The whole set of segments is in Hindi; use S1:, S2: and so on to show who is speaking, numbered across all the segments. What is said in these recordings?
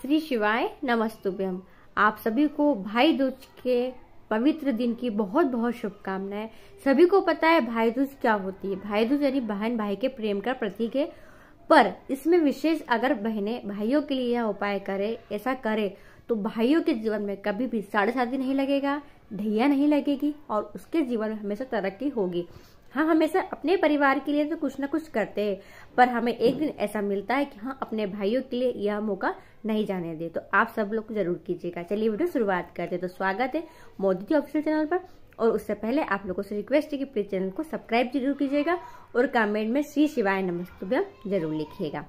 S1: श्री शिवाय नमस्तुभ्यम आप सभी को भाई दूज के पवित्र दिन की बहुत बहुत शुभकामनाएं सभी को पता है भाई दूज क्या होती है भाई दूज यानी बहन भाई के प्रेम का प्रतीक है पर इसमें विशेष अगर बहनें भाइयों के लिए यह उपाय करे ऐसा करे तो भाइयों के जीवन में कभी भी साढ़े नहीं लगेगा ढैया नहीं लगेगी और उसके जीवन में हमेशा तरक्की होगी हाँ हमेशा अपने परिवार के लिए तो कुछ ना कुछ करते हैं पर हमें एक दिन ऐसा मिलता है कि हाँ अपने भाइयों के लिए यह मौका नहीं जाने दे तो आप सब लोग जरूर कीजिएगा चलिए वीडियो शुरुआत करते हैं तो स्वागत है मोदी जी ऑफिशियल चैनल पर और उससे पहले आप लोगों से रिक्वेस्ट है कि प्लीज चैनल को सब्सक्राइब जरूर कीजिएगा और कमेंट में श्री शिवाय नमस्तुभ्यम जरूर लिखिएगा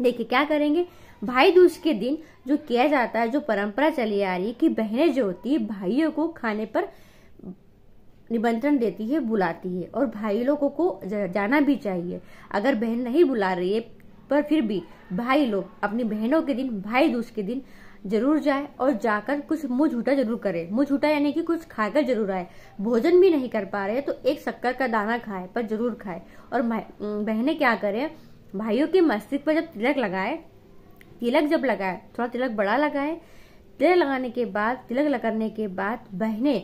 S1: देखिए क्या करेंगे भाई दूज के दिन जो किया जाता है जो परंपरा चली आ रही है कि बहनें जो होती है भाइयों को खाने पर निमंत्रण देती है बुलाती है और भाई लोगों को जाना भी चाहिए अगर बहन नहीं बुला रही है पर फिर भी भाई लोग अपनी बहनों के दिन भाई दूज के दिन जरूर जाए और जाकर कुछ मुंह झूठा जरूर करे मुंह झूठा यानी कि कुछ खाकर जरूर आए भोजन भी नहीं कर पा रहे तो एक शक्कर का दाना खाए पर जरूर खाए और बहने क्या करें भाइयों के मस्तिष्क पर जब तिलक लगाए तिलक जब लगाए थोड़ा तिलक बड़ा लगाए तिलक लगाने के बाद तिलक लगाने के बाद बहने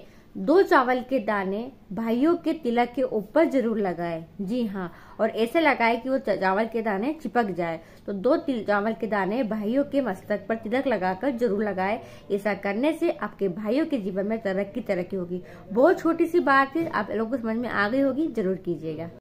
S1: दो चावल के दाने भाइयों के तिलक के ऊपर जरूर लगाए जी हाँ और ऐसे लगाए कि वो चावल के दाने चिपक जाए तो दो चावल के दाने भाइयों के मस्तक पर तिलक लगाकर जरूर लगाए ऐसा करने से आपके भाइयों के जीवन में तरक्की तरक्की होगी बहुत छोटी सी बात है आप लोगों को समझ में आ गई होगी जरूर कीजिएगा